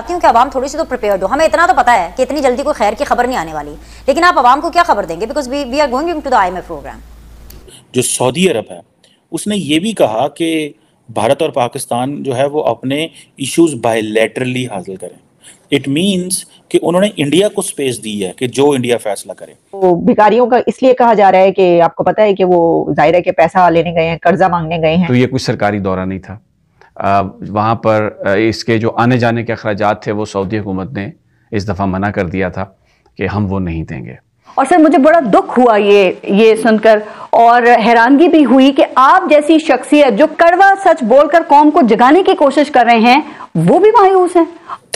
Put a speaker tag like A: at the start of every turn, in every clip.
A: चाहती हूँ कि आवाम थोड़ी सी तो प्रिपेयर हो हमें इतना तो पता है कि इतनी जल्दी कोई खैर की खबर नहीं आने वाली लेकिन आप आवाम को क्या खबर देंगे because we we are going to the I program
B: जो सऊदी अरब है उसने ये भी कहा कि भारत और पाकिस्तान जो है वो अपने इश्यूज बायलेटरली हासिल करें इट मीन्स कि उन्होंने इंडिया को स्पेस दी है कि जो इंडिया फैसला करे
A: तो भिकारियों का इसलिए कहा जा रहा है कि आपको पता है कि वो जाहिर है कि पैसा लेने गए हैं कर्जा मांगने
C: गए हैं तो ये कुछ सरकारी दौरा नहीं था वहाँ पर इसके जो आने जाने के अखराज थे वो सऊदी हुकूमत ने इस दफ़ा मना कर दिया था कि हम वो नहीं देंगे
A: और सर मुझे बड़ा दुख हुआ ये ये सुनकर और हैरानगी भी हुई कि आप जैसी शख्सियत जो कड़वा सच बोलकर कौम को जगाने की कोशिश कर रहे हैं वो भी मायूस हैं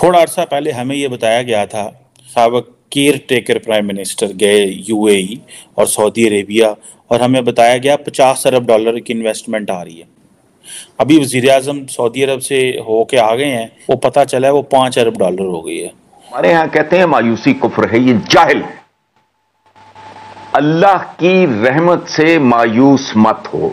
B: थोड़ा अरसा पहले हमें ये बताया गया था सबक केयर टेकर प्राइम मिनिस्टर गए यूएई और सऊदी अरेबिया और हमें बताया गया पचास अरब डॉलर की इन्वेस्टमेंट आ रही है अभी वजीर अजम सऊदी अरब से होके आ गए हैं वो पता चला है वो पांच
C: अरब डॉलर हो गई है हमारे यहां कहते हैं मायूसी कुफर है ये जाहिल अल्लाह की रहमत से मायूस मत हो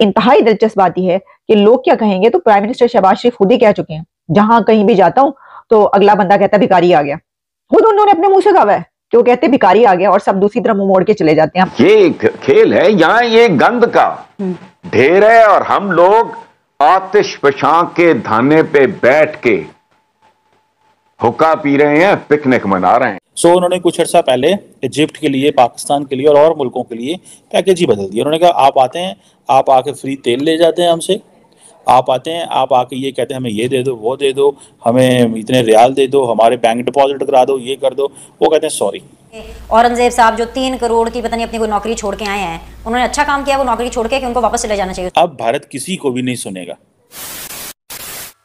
A: इंतहाई दिलचस्प बात यह है कि लोग क्या कहेंगे तो प्राइम मिनिस्टर शहबाज शरीफ खुद ही कह चुके हैं जहां कहीं भी जाता हूं तो अगला बंदा कहता है भिकारी आ गया खुद उन्होंने अपने मुंह से कहा है कि वो कहते भिकारी आ गया और सब दूसरी तरफ मुंह मोड़ के चले जाते हैं
C: ये खेल है यहाँ ये गंद का हम्म। ढेर है और हम लोग आतिश पशां के धाने पे बैठ के हुक्का पी रहे हैं पिकनिक मना रहे हैं सो so, उन्होंने कुछ अर्सा पहले इजिप्ट के लिए
B: पाकिस्तान के लिए और और मुल्कों के लिए पैकेज ही बदल दिया उन्होंने कहा आप आते हैं आप आके फ्री तेल ले जाते हैं हमसे आप आते हैं आप आके ये कहते हैं हमें ये दे दो वो दे दो हमें इतने रियाल दे दो हमारे बैंक डिपॉजिट करा दो ये कर दो वो कहते हैं सॉरी
A: औरंगजेब साहब जो तीन करोड़ की पता नहीं अपनी कोई नौकरी छोड़ के आए हैं उन्होंने अच्छा काम किया वो नौकरी छोड़ के कि उनको वापस चले जाना चाहिए
B: अब भारत किसी को भी नहीं सुनेगा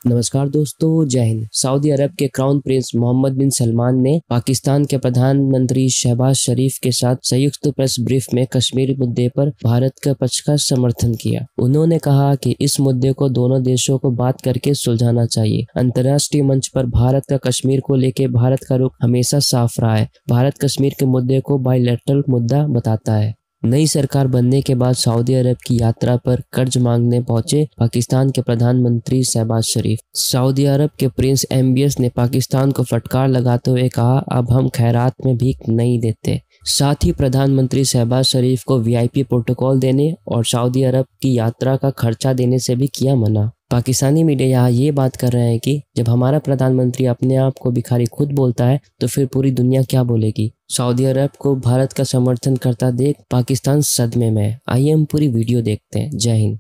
D: नमस्कार दोस्तों जय हिंद सऊदी अरब के crown prince Mohammed bin Salman ने पाकिस्तान के प्रधानमंत्री शहबाज शरीफ के साथ संयुक्त प्रेस ब्रीफ में कश्मीर मुद्दे पर भारत के पक्ष का समर्थन किया उन्होंने कहा कि इस मुद्दे को दोनों देशों को बात करके सुलझाना चाहिए अंतर्राष्ट्रीय मंच पर भारत का कश्मीर को लेकर भारत का रुख हमेशा साफ रहा है भारत कश्मीर के मुद्दे को बायोलेटरल मुद्दा बताता है नई सरकार बनने के बाद सऊदी अरब की यात्रा पर कर्ज मांगने पहुंचे पाकिस्तान के प्रधानमंत्री शहबाज शरीफ सऊदी अरब के प्रिंस एमबीएस ने पाकिस्तान को फटकार लगाते हुए कहा अब हम खैरात में भीख नहीं देते साथ ही प्रधानमंत्री शहबाज शरीफ को वीआईपी प्रोटोकॉल देने और सऊदी अरब की यात्रा का खर्चा देने से भी किया मना पाकिस्तानी मीडिया यहाँ ये बात कर रहे हैं कि जब हमारा प्रधानमंत्री अपने आप को भिखारी खुद बोलता है तो फिर पूरी दुनिया क्या बोलेगी सऊदी अरब को भारत का समर्थन करता देख पाकिस्तान सदमे में आइए हम पूरी वीडियो देखते हैं जय हिंद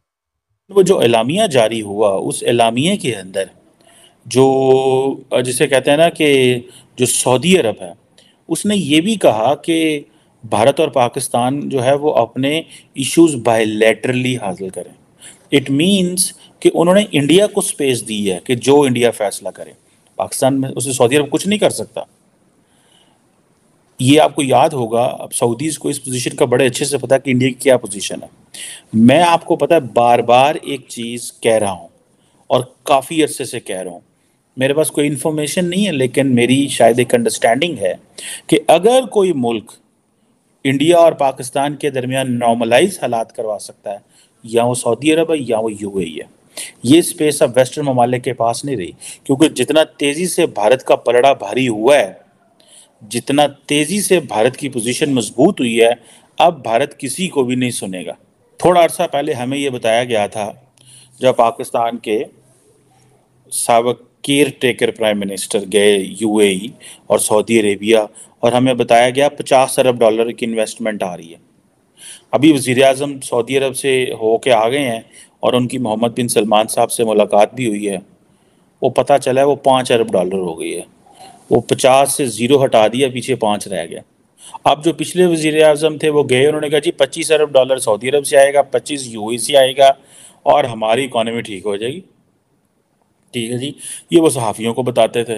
B: वो तो जो एलामिया जारी हुआ उस एलामिया के अंदर जो जिसे कहते हैं ना कि जो सऊदी अरब है उसने ये भी कहा कि भारत और पाकिस्तान जो है वो अपने इश्यूज बायलैटरली हासिल करें इट मीन्स कि उन्होंने इंडिया को स्पेस दी है कि जो इंडिया फैसला करे पाकिस्तान में उसे सऊदी अरब कुछ नहीं कर सकता ये आपको याद होगा अब सऊदीज़ को इस पोजीशन का बड़े अच्छे से पता है कि इंडिया की क्या पोजीशन है मैं आपको पता है बार बार एक चीज़ कह रहा हूँ और काफ़ी अरसे से कह रहा हूँ मेरे पास कोई इन्फॉर्मेशन नहीं है लेकिन मेरी शायद एक अंडरस्टैंडिंग है कि अगर कोई मुल्क इंडिया और पाकिस्तान के दरमियान नॉर्मलाइज हालात करवा सकता है या वो सऊदी अरब है या वो यू e है ये स्पेस अब वेस्टर्न ममालिक के पास नहीं रही क्योंकि जितना तेज़ी से भारत का पलड़ा भारी हुआ है जितना तेज़ी से भारत की पोजीशन मजबूत हुई है अब भारत किसी को भी नहीं सुनेगा थोड़ा अरसा पहले हमें ये बताया गया था जब पाकिस्तान के सबक केयर टेकर प्राइम मिनिस्टर गए यूएई e और सऊदी अरेबिया और हमें बताया गया पचास अरब डॉलर की इन्वेस्टमेंट आ रही है अभी वज़ी अजम सऊदी अरब से होके आ गए हैं और उनकी मोहम्मद बिन सलमान साहब से मुलाकात भी हुई है वो पता चला है वो पाँच अरब डॉलर हो गई है वो पचास से ज़ीरो हटा दिया पीछे पाँच रह गया अब जो पिछले वजीर अजम थे वो गए उन्होंने कहा जी पच्चीस अरब डॉलर सऊदी अरब से आएगा पच्चीस यू e से आएगा और हमारी इकोनॉमी ठीक हो जाएगी ठीक है जी ये वो सहाफ़ियों को बताते थे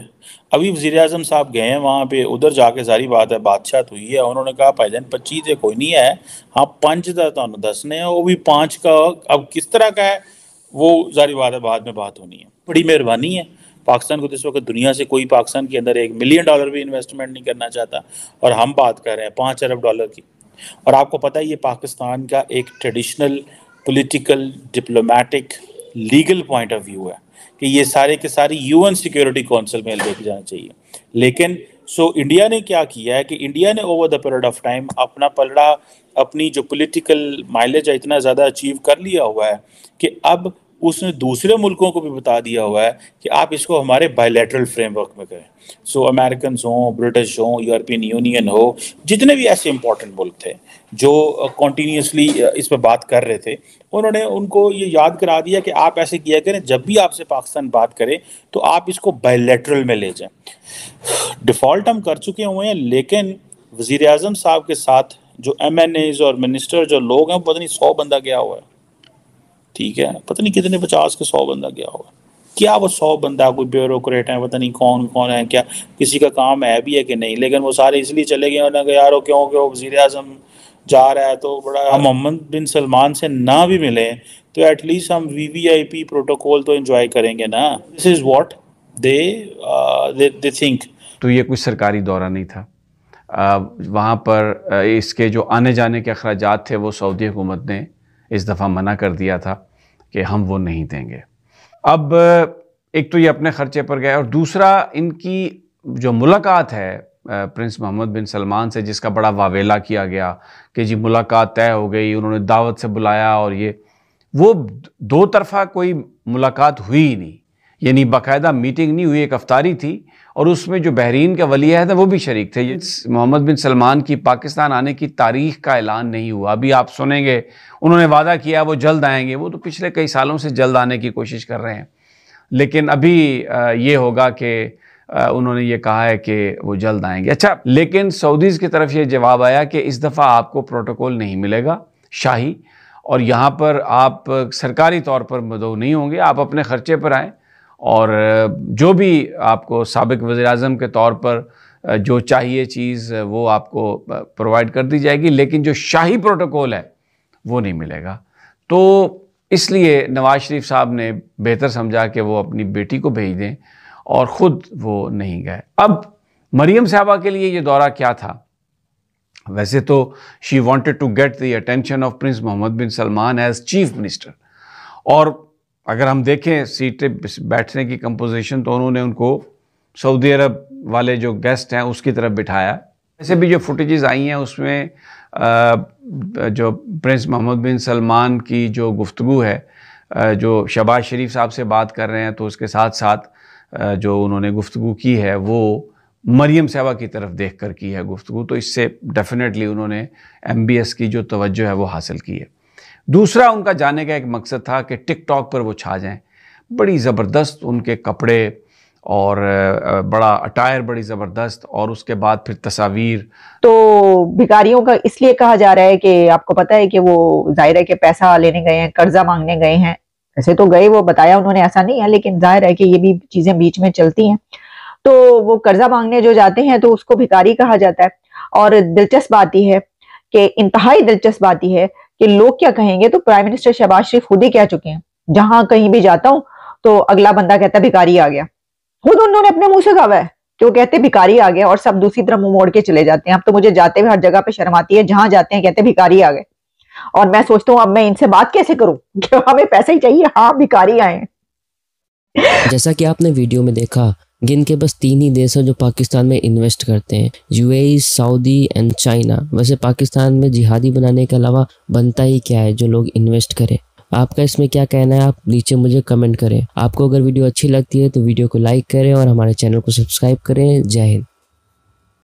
B: अभी वज़ी अजम साहब गए हैं वहाँ पे उधर जाके सारी बात है बादशाह तो ही है उन्होंने कहा भाईजान पच्ची से कोई नहीं है हाँ पंच का तो दसने वो भी पाँच का अब किस तरह का है वो सारी बात है बाद में बात होनी है बड़ी मेहरबानी है पाकिस्तान को तो इस वक्त दुनिया से कोई पाकिस्तान के अंदर एक मिलियन डॉलर भी इन्वेस्टमेंट नहीं करना चाहता और हम बात कर रहे हैं पाँच अरब डॉलर की और आपको पता है ये पाकिस्तान का एक traditional political diplomatic legal point of view है कि ये सारे के सारे यूएन सिक्योरिटी काउंसिल में लेके जाना चाहिए लेकिन सो so, इंडिया ने क्या किया है कि इंडिया ने over the period of time अपना पलड़ा अपनी जो पॉलिटिकल माइलेज है इतना ज़्यादा अचीव कर लिया हुआ है कि अब उसने दूसरे मुल्कों को भी बता दिया हुआ है कि आप इसको हमारे बायलैटरल फ्रेमवर्क में करें सो अमेरिकन हों ब्रिटिश हों यूरोपियन यूनियन हो जितने भी ऐसे इंपॉर्टेंट मुल्क थे जो कॉन्टीन्यूसली uh, uh, इस पर बात कर रहे थे उन्होंने उनको ये याद करा दिया कि आप ऐसे किया करें जब भी आपसे पाकिस्तान बात करें तो आप इसको बायलैटरल में ले जाएं डिफ़ॉल्ट हम कर चुके हुए हैं लेकिन वज़ी अजम साहब के साथ जो एम एन एज और मिनिस्टर जो लोग हैं पता नहीं सौ बंदा गया हुआ है ठीक है पता नहीं कितने पचास के सौ बंदा गया होगा क्या वो सौ बंदा कोई ब्यूरोक्रेट है पता नहीं कौन कौन है क्या किसी का काम है भी है कि नहीं लेकिन वो सारे इसलिए चले गए ना यार वो क्यों क्यों वजीर अजम जा रहा है तो बड़ा हम हाँ। मोहम्मद बिन सलमान से ना भी मिले तो एटलीस्ट हम V V I P protocol तो इन्जॉय करेंगे ना this is what they
C: they think तो ये कोई सरकारी दौरा नहीं था वहाँ पर इसके जो आने जाने के अखराज थे वो सऊदी हुकूमत ने इस दफ़ा मना कर दिया था कि हम वो नहीं देंगे अब एक तो ये अपने ख़र्चे पर गए और दूसरा इनकी जो मुलाकात है प्रिंस मोहम्मद बिन सलमान से जिसका बड़ा वावेला किया गया कि जी मुलाकात तय हो गई उन्होंने दावत से बुलाया और ये वो दो तरफा कोई मुलाकात हुई ही नहीं यानी बाकायदा मीटिंग नहीं हुई एक अफ्तारी थी और उसमें जो बहरीन का वली है वो भी शरीक थे मोहम्मद बिन सलमान की पाकिस्तान आने की तारीख का ऐलान नहीं हुआ अभी आप सुनेंगे उन्होंने वादा किया वो जल्द आएंगे वो तो पिछले कई सालों से जल्द आने की कोशिश कर रहे हैं लेकिन अभी ये होगा कि उन्होंने ये कहा है कि वो जल्द आएंगे अच्छा लेकिन सऊदीज़ की तरफ ये जवाब आया कि इस दफ़ा आपको प्रोटोकॉल नहीं मिलेगा शाही और यहाँ पर आप सरकारी तौर पर मदो नहीं होंगे आप अपने ख़र्चे पर आएँ और जो भी आपको सबक वज़ी अजम के तौर पर जो चाहिए चीज़ वो आपको प्रोवाइड कर दी जाएगी लेकिन जो शाही प्रोटोकॉल है वो नहीं मिलेगा तो इसलिए नवाज शरीफ साहब ने बेहतर समझा कि वो अपनी बेटी को भेज दें और ख़ुद वो नहीं गए अब मरीम साहबा के लिए ये दौरा क्या था वैसे तो she wanted to get the attention of Prince Mohammed bin Salman as chief minister और अगर हम देखें सीटें बैठने की कंपोजिशन तो उन्होंने उनको सऊदी अरब वाले जो गेस्ट हैं उसकी तरफ बिठाया ऐसे भी जो फुटेजेस आई हैं उसमें जो प्रिंस मोहम्मद बिन सलमान की जो गुफ्तु है जो शबाज शरीफ साहब से बात कर रहे हैं तो उसके साथ साथ जो उन्होंने गुफ्तु की है वो मरियम सेवा की तरफ देख कर की है गुफ्तु तो इससे डेफिनेटली उन्होंने एम बी एस की जो तवज्जो है वो हासिल की है दूसरा उनका जाने का एक मकसद था कि टिकटॉक पर वो छा जाएं बड़ी ज़बरदस्त उनके कपड़े और बड़ा अटायर बड़ी ज़बरदस्त और उसके बाद फिर तस्वीर
A: तो भिकारियों का इसलिए कहा जा रहा है कि आपको पता है कि वो जाहिर है कि पैसा लेने गए हैं कर्जा मांगने गए हैं ऐसे तो गए वो बताया उन्होंने ऐसा नहीं है लेकिन जाहिर है कि ये भी चीज़ें बीच में चलती हैं तो वो कर्जा मांगने जो जाते हैं तो उसको भिकारी कहा जाता है और दिलचस्प बात यह है कि इंतहाई दिलचस्प बात यह है कि लोग क्या कहेंगे तो प्राइम मिनिस्टर शहबाज शरीफ खुद ही कह चुके हैं जहां कहीं भी जाता हूँ तो अगला बंदा कहता भिकारी आ गया खुद उन्होंने अपने मुंह से कहा है कि वो कहते भिकारी आ गया और सब दूसरी तरफ मुंह मोड़ के चले जाते हैं अब तो मुझे जाते हुए हर जगह पे शर्माती है जहां जाते हैं कहते भिकारी आ गए और मैं सोचता हूँ अब मैं इनसे बात कैसे करूं हमें पैसे ही चाहिए हाँ भिकारी आए
D: जैसा कि आपने वीडियो में देखा जिनके बस तीन ही देश है जो पाकिस्तान में इन्वेस्ट करते हैं यूएई सऊदी एंड चाइना वैसे पाकिस्तान में जिहादी बनाने के अलावा बनता ही क्या है जो लोग इन्वेस्ट करें आपका इसमें क्या कहना है आप नीचे मुझे कमेंट करें आपको अगर वीडियो अच्छी लगती है तो वीडियो को लाइक करें और हमारे चैनल को सब्सक्राइब करें जय हिंद